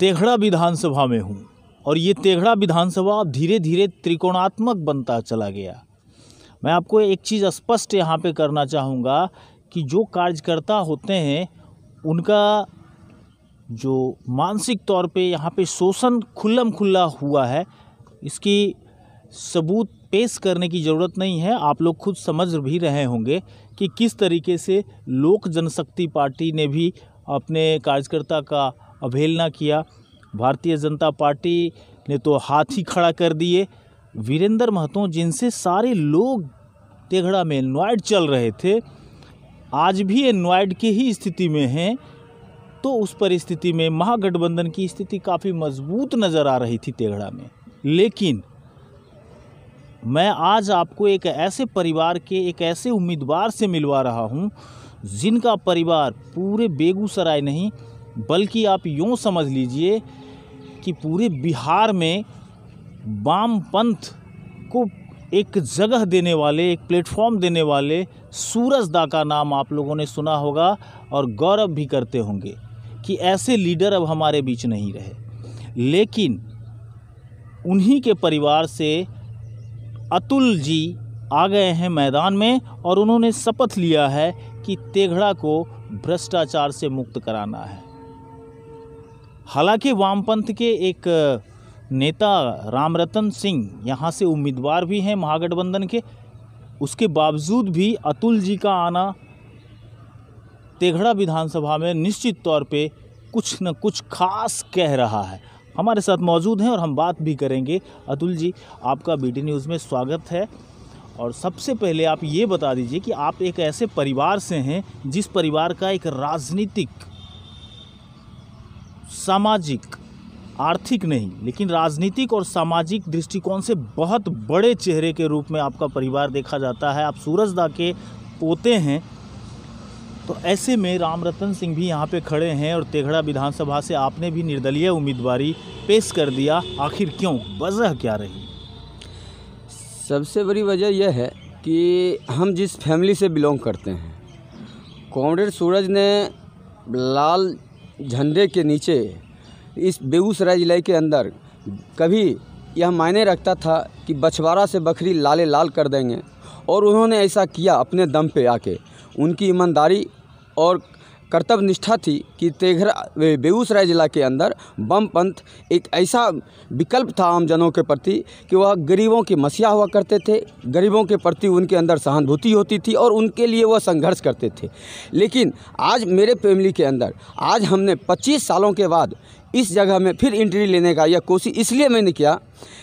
तेघड़ा विधानसभा में हूँ और ये तेघड़ा विधानसभा अब धीरे धीरे त्रिकोणात्मक बनता चला गया मैं आपको एक चीज़ स्पष्ट यहाँ पे करना चाहूँगा कि जो कार्यकर्ता होते हैं उनका जो मानसिक तौर पे यहाँ पे शोषण खुल्लम खुल्ला हुआ है इसकी सबूत पेश करने की ज़रूरत नहीं है आप लोग खुद समझ भी रहे होंगे कि किस तरीके से लोक जनशक्ति पार्टी ने भी अपने कार्यकर्ता का अवहेलना किया भारतीय जनता पार्टी ने तो हाथ ही खड़ा कर दिए वीरेंद्र महतो जिनसे सारे लोग तेघड़ा में एनवाइड चल रहे थे आज भी नोएड की ही स्थिति में हैं तो उस परिस्थिति में महागठबंधन की स्थिति काफ़ी मजबूत नज़र आ रही थी तेघड़ा में लेकिन मैं आज आपको एक ऐसे परिवार के एक ऐसे उम्मीदवार से मिलवा रहा हूँ जिनका परिवार पूरे बेगूसराय नहीं बल्कि आप यूँ समझ लीजिए कि पूरे बिहार में वामपंथ को एक जगह देने वाले एक प्लेटफॉर्म देने वाले सूरज दा का नाम आप लोगों ने सुना होगा और गौरव भी करते होंगे कि ऐसे लीडर अब हमारे बीच नहीं रहे लेकिन उन्हीं के परिवार से अतुल जी आ गए हैं मैदान में और उन्होंने शपथ लिया है कि तेघड़ा को भ्रष्टाचार से मुक्त कराना है हालांकि वामपंथ के एक नेता रामरतन सिंह यहां से उम्मीदवार भी हैं महागठबंधन के उसके बावजूद भी अतुल जी का आना तेघड़ा विधानसभा में निश्चित तौर पे कुछ न कुछ खास कह रहा है हमारे साथ मौजूद हैं और हम बात भी करेंगे अतुल जी आपका बी न्यूज़ में स्वागत है और सबसे पहले आप ये बता दीजिए कि आप एक ऐसे परिवार से हैं जिस परिवार का एक राजनीतिक सामाजिक आर्थिक नहीं लेकिन राजनीतिक और सामाजिक दृष्टिकोण से बहुत बड़े चेहरे के रूप में आपका परिवार देखा जाता है आप सूरजदा के पोते हैं तो ऐसे में राम रतन सिंह भी यहाँ पे खड़े हैं और तेघड़ा विधानसभा से आपने भी निर्दलीय उम्मीदवारी पेश कर दिया आखिर क्यों वजह क्या रही सबसे बड़ी वजह यह है कि हम जिस फैमिली से बिलोंग करते हैं कॉमरेड सूरज ने लाल झंडे के नीचे इस बेगूसराय ज़िले के अंदर कभी यह मायने रखता था कि बछवाड़ा से बकरी लाले लाल कर देंगे और उन्होंने ऐसा किया अपने दम पे आके उनकी ईमानदारी और कर्तव्य निष्ठा थी कि तेघरा बेगूसराय ज़िला के अंदर बम पंथ एक ऐसा विकल्प था आमजनों के प्रति कि वह गरीबों के मसीहा हुआ करते थे गरीबों के प्रति उनके अंदर सहानुभूति होती थी और उनके लिए वह संघर्ष करते थे लेकिन आज मेरे फैमिली के अंदर आज हमने 25 सालों के बाद इस जगह में फिर इंट्री लेने का यह कोशिश इसलिए मैंने किया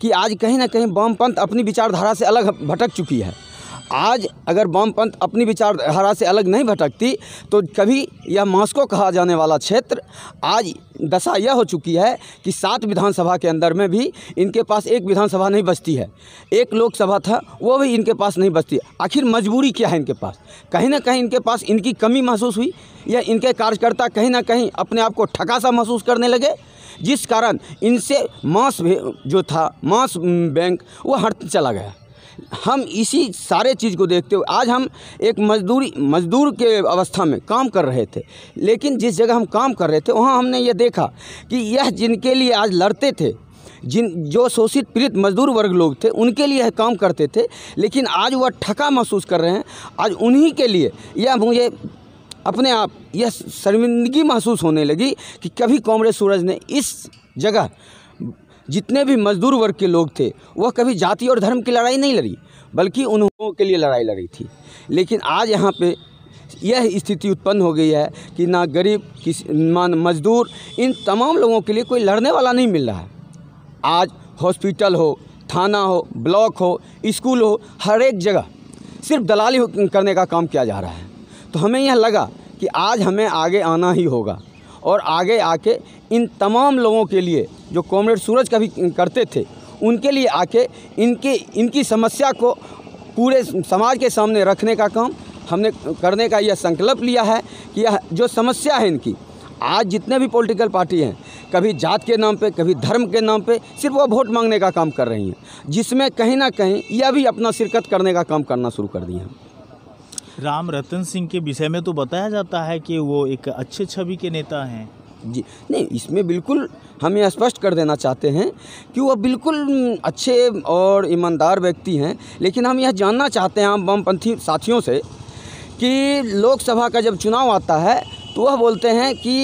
कि आज कहीं ना कहीं बम पंथ अपनी विचारधारा से अलग भटक चुकी है आज अगर वामपंथ अपनी विचारधारा से अलग नहीं भटकती तो कभी यह मास्को कहा जाने वाला क्षेत्र आज दशा यह हो चुकी है कि सात विधानसभा के अंदर में भी इनके पास एक विधानसभा नहीं बचती है एक लोकसभा था वो भी इनके पास नहीं बचती आखिर मजबूरी क्या है इनके पास कहीं ना कहीं इनके पास इनकी कमी महसूस हुई या इनके कार्यकर्ता कहीं ना कहीं अपने आप को ठकासा महसूस करने लगे जिस कारण इनसे मांस जो था मांस बैंक वो हट चला गया हम इसी सारे चीज़ को देखते हुए आज हम एक मजदूरी मजदूर के अवस्था में काम कर रहे थे लेकिन जिस जगह हम काम कर रहे थे वहाँ हमने ये देखा कि यह जिनके लिए आज लड़ते थे जिन जो शोषित पीड़ित मजदूर वर्ग लोग थे उनके लिए यह काम करते थे लेकिन आज वह ठका महसूस कर रहे हैं आज उन्हीं के लिए यह मुझे अपने आप यह शर्मिंदगी महसूस होने लगी कि कभी कांग्रेस सूरज ने इस जगह जितने भी मजदूर वर्ग के लोग थे वह कभी जाति और धर्म की लड़ाई नहीं लड़ी बल्कि उन लोगों के लिए लड़ाई लड़ी थी लेकिन आज यहाँ पे यह स्थिति उत्पन्न हो गई है कि ना गरीब किस मान मजदूर इन तमाम लोगों के लिए कोई लड़ने वाला नहीं मिल रहा है आज हॉस्पिटल हो थाना हो ब्लॉक हो स्कूल हो हर एक जगह सिर्फ दलाली करने का काम किया जा रहा है तो हमें यह लगा कि आज हमें आगे आना ही होगा और आगे आके इन तमाम लोगों के लिए जो कॉमरेड सूरज कभी करते थे उनके लिए आके इनके इनकी समस्या को पूरे समाज के सामने रखने का काम हमने करने का यह संकल्प लिया है कि यह जो समस्या है इनकी आज जितने भी पॉलिटिकल पार्टी हैं कभी जात के नाम पे कभी धर्म के नाम पे सिर्फ वो वोट मांगने का काम कर रही हैं जिसमें कहीं ना कहीं यह भी अपना शिरकत करने का काम करना शुरू कर दिया राम रतन सिंह के विषय में तो बताया जाता है कि वो एक अच्छे छवि के नेता हैं जी नहीं इसमें बिल्कुल हम यह स्पष्ट कर देना चाहते हैं कि वह बिल्कुल अच्छे और ईमानदार व्यक्ति हैं लेकिन हम यह जानना चाहते हैं हम वामपंथी साथियों से कि लोकसभा का जब चुनाव आता है तो वह बोलते हैं कि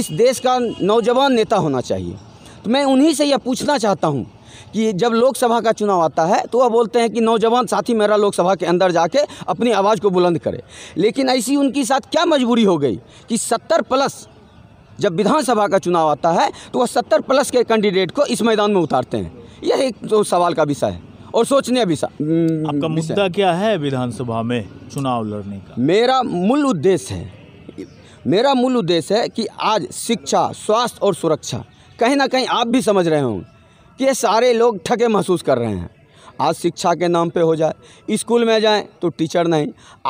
इस देश का नौजवान नेता होना चाहिए तो मैं उन्हीं से यह पूछना चाहता हूँ कि जब लोकसभा का चुनाव आता है तो वह बोलते हैं कि नौजवान साथी मेरा लोकसभा के अंदर जाके अपनी आवाज़ को बुलंद करे लेकिन ऐसी उनकी साथ क्या मजबूरी हो गई कि सत्तर प्लस जब विधानसभा का चुनाव आता है तो वह सत्तर प्लस के कैंडिडेट को इस मैदान में उतारते हैं यह एक तो सवाल का विषय है और सोचने भी आपका मुद्दा क्या है विधानसभा में चुनाव लड़ने का मेरा मूल उद्देश्य है मेरा मूल उद्देश्य है कि आज शिक्षा स्वास्थ्य और सुरक्षा कहीं ना कहीं आप भी समझ रहे हों कि ये सारे लोग ठगे महसूस कर रहे हैं आज शिक्षा के नाम पे हो जाए स्कूल में जाएं तो टीचर नहीं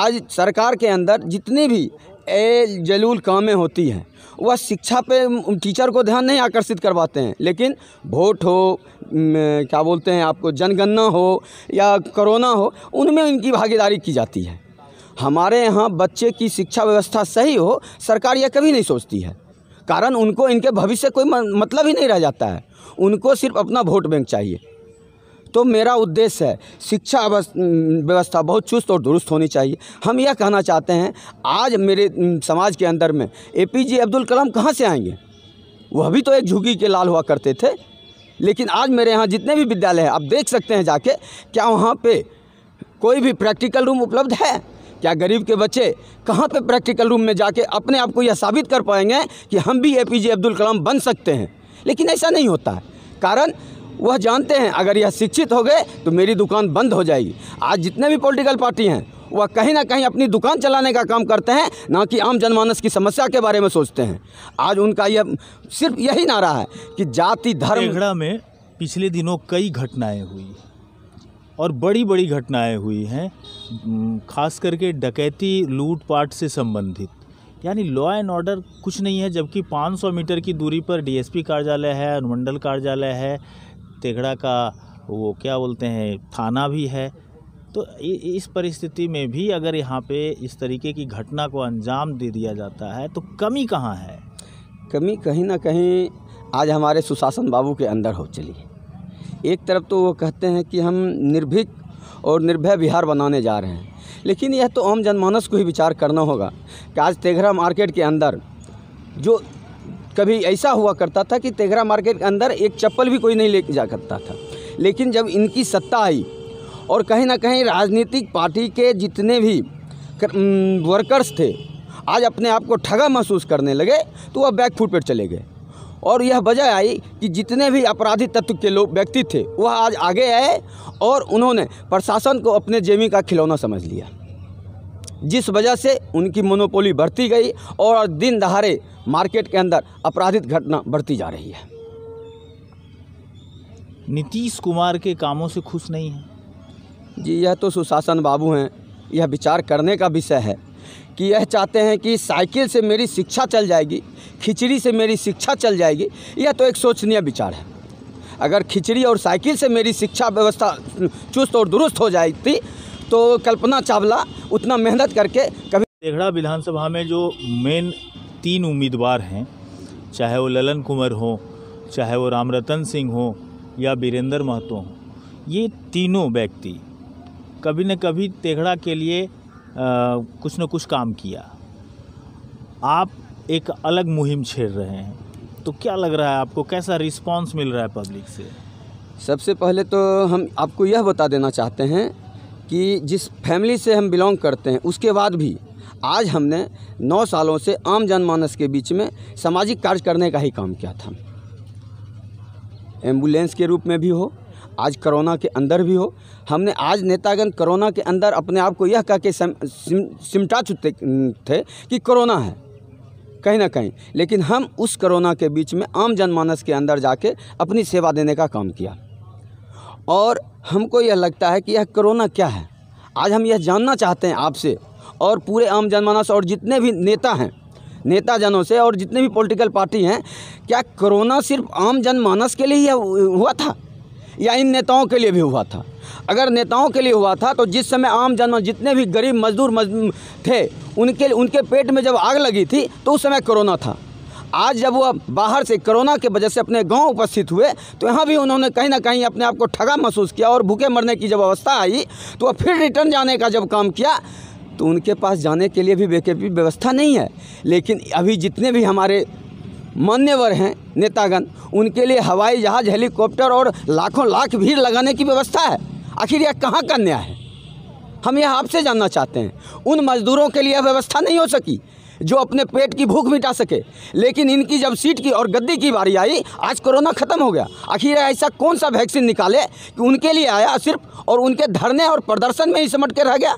आज सरकार के अंदर जितने भी ए जलूल कामें होती हैं वह शिक्षा पे टीचर को ध्यान नहीं आकर्षित करवाते हैं लेकिन वोट हो क्या बोलते हैं आपको जनगणना हो या कोरोना हो उनमें इनकी भागीदारी की जाती है हमारे यहाँ बच्चे की शिक्षा व्यवस्था सही हो सरकार यह कभी नहीं सोचती है कारण उनको इनके भविष्य कोई मतलब ही नहीं रह जाता है उनको सिर्फ अपना वोट बैंक चाहिए तो मेरा उद्देश्य है शिक्षा व्यवस्था बहुत चुस्त और दुरुस्त होनी चाहिए हम यह कहना चाहते हैं आज मेरे समाज के अंदर में ए पी अब्दुल कलाम कहाँ से आएंगे वह भी तो एक झुकी के लाल हुआ करते थे लेकिन आज मेरे यहाँ जितने भी विद्यालय हैं आप देख सकते हैं जाके क्या वहाँ पे कोई भी प्रैक्टिकल रूम उपलब्ध है क्या गरीब के बच्चे कहाँ पे प्रैक्टिकल रूम में जाके अपने आप को यह साबित कर पाएंगे कि हम भी ए पी जे अब्दुल कलाम बन सकते हैं लेकिन ऐसा नहीं होता है कारण वह जानते हैं अगर यह शिक्षित हो गए तो मेरी दुकान बंद हो जाएगी आज जितने भी पॉलिटिकल पार्टी हैं वह कहीं ना कहीं अपनी दुकान चलाने का काम करते हैं ना कि आम जनमानस की समस्या के बारे में सोचते हैं आज उनका यह सिर्फ यही नारा है कि जाति धर्म में पिछले दिनों कई घटनाएं हुई और बड़ी बड़ी घटनाएं हुई हैं खास करके डकैती लूटपाट से संबंधित यानी लॉ एंड ऑर्डर कुछ नहीं है जबकि 500 मीटर की दूरी पर डीएसपी कार्यालय है अनुमंडल कार्यालय है तेघड़ा का वो क्या बोलते हैं थाना भी है तो इस परिस्थिति में भी अगर यहाँ पे इस तरीके की घटना को अंजाम दे दिया जाता है तो कमी कहाँ है कमी कहीं ना कहीं आज हमारे सुशासन बाबू के अंदर हो चली है एक तरफ तो वो कहते हैं कि हम निर्भीक और निर्भय बिहार बनाने जा रहे हैं लेकिन यह तो आम जनमानस को ही विचार करना होगा कि आज तेघरा मार्केट के अंदर जो कभी ऐसा हुआ करता था कि तेघरा मार्केट के अंदर एक चप्पल भी कोई नहीं ले जा करता था लेकिन जब इनकी सत्ता आई और कहीं ना कहीं राजनीतिक पार्टी के जितने भी वर्कर्स थे आज अपने आप को ठगा महसूस करने लगे तो वह बैकफुट पर चले गए और यह वजह आई कि जितने भी अपराधी तत्व के लोग व्यक्ति थे वह आज आगे आए और उन्होंने प्रशासन को अपने जेमी का खिलौना समझ लिया जिस वजह से उनकी मोनोपोली बढ़ती गई और दिन दहाड़े मार्केट के अंदर अपराधिक घटना बढ़ती जा रही है नीतीश कुमार के कामों से खुश नहीं है जी यह तो सुशासन बाबू हैं यह विचार करने का विषय है कि यह चाहते हैं कि साइकिल से मेरी शिक्षा चल जाएगी खिचड़ी से मेरी शिक्षा चल जाएगी यह तो एक शोचनीय विचार है अगर खिचड़ी और साइकिल से मेरी शिक्षा व्यवस्था चुस्त और दुरुस्त हो जाती तो कल्पना चावला उतना मेहनत करके कभी देगड़ा विधानसभा में जो मेन तीन उम्मीदवार हैं चाहे वो ललन कुंवर हों चाहे वो राम रतन सिंह हों या बीरेंद्र महतो हों ये तीनों व्यक्ति कभी न कभी तेघड़ा के लिए आ, कुछ न कुछ काम किया आप एक अलग मुहिम छेड़ रहे हैं तो क्या लग रहा है आपको कैसा रिस्पांस मिल रहा है पब्लिक से सबसे पहले तो हम आपको यह बता देना चाहते हैं कि जिस फैमिली से हम बिलोंग करते हैं उसके बाद भी आज हमने नौ सालों से आम जनमानस के बीच में सामाजिक कार्य करने का ही काम किया था एम्बुलेंस के रूप में भी हो आज कोरोना के अंदर भी हो हमने आज नेतागण कोरोना के अंदर अपने आप को यह कह के सिमटा चुके थे कि कोरोना है कहीं ना कहीं लेकिन हम उस कोरोना के बीच में आम जनमानस के अंदर जाके अपनी सेवा देने का काम किया और हमको यह लगता है कि यह कोरोना क्या है आज हम यह जानना चाहते हैं आपसे और पूरे आम जनमानस और जितने भी नेता हैं नेताजनों से और जितने भी पॉलिटिकल पार्टी हैं क्या कोरोना सिर्फ आम जनमानस के लिए ही हुआ था या इन नेताओं के लिए भी हुआ था अगर नेताओं के लिए हुआ था तो जिस समय आम जन जितने भी गरीब मजदूर थे उनके उनके पेट में जब आग लगी थी तो उस समय कोरोना था आज जब वह बाहर से कोरोना के वजह से अपने गांव उपस्थित हुए तो यहाँ भी उन्होंने कहीं ना कहीं अपने आप को ठगा महसूस किया और भूखे मरने की जब अवस्था आई तो वह फिर रिटर्न जाने का जब काम किया तो उनके पास जाने के लिए भी बेकेपी व्यवस्था नहीं है लेकिन अभी जितने भी हमारे मान्यवर हैं नेतागण उनके लिए हवाई जहाज़ हेलीकॉप्टर और लाखों लाख भीड़ लगाने की व्यवस्था है आखिर यह कहाँ का न्याय है हम यह आपसे जानना चाहते हैं उन मजदूरों के लिए व्यवस्था नहीं हो सकी जो अपने पेट की भूख मिटा सके लेकिन इनकी जब सीट की और गद्दी की बारी आई आज कोरोना ख़त्म हो गया आखिर ऐसा कौन सा वैक्सीन निकाले कि उनके लिए आया सिर्फ और उनके धरने और प्रदर्शन में ही समट के रह गया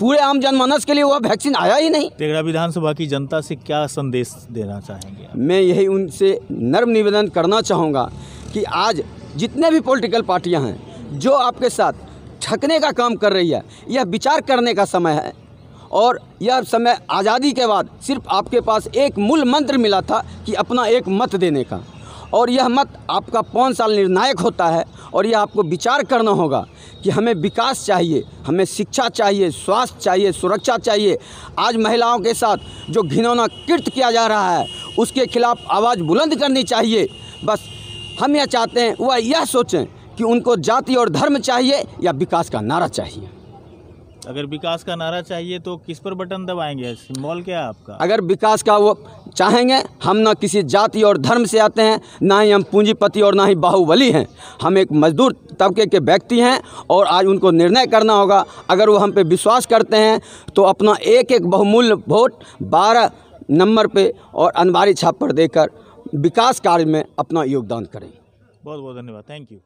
पूरे आम जनमानस के लिए वह वैक्सीन आया ही नहीं तेगड़ा विधानसभा की जनता से क्या संदेश देना चाहेंगे मैं यही उनसे नर्म निवेदन करना चाहूँगा कि आज जितने भी पॉलिटिकल पार्टियाँ हैं जो आपके साथ ठकने का काम कर रही है यह विचार करने का समय है और यह समय आज़ादी के बाद सिर्फ आपके पास एक मूल मंत्र मिला था कि अपना एक मत देने का और यह मत आपका पौन साल निर्णायक होता है और यह आपको विचार करना होगा कि हमें विकास चाहिए हमें शिक्षा चाहिए स्वास्थ्य चाहिए सुरक्षा चाहिए आज महिलाओं के साथ जो घिनौना कृत किया जा रहा है उसके खिलाफ आवाज़ बुलंद करनी चाहिए बस हम यह चाहते हैं वह यह सोचें कि उनको जाति और धर्म चाहिए या विकास का नारा चाहिए अगर विकास का नारा चाहिए तो किस पर बटन दबाएंगे सिंबल क्या है आपका अगर विकास का वो चाहेंगे हम ना किसी जाति और धर्म से आते हैं ना ही हम पूंजीपति और ना ही बाहुबली हैं हम एक मजदूर तबके के व्यक्ति हैं और आज उनको निर्णय करना होगा अगर वो हम पे विश्वास करते हैं तो अपना एक एक बहुमूल्य वोट बारह नंबर पर और अनबारी छाप पर देकर विकास कार्य में अपना योगदान करें बहुत बहुत धन्यवाद थैंक यू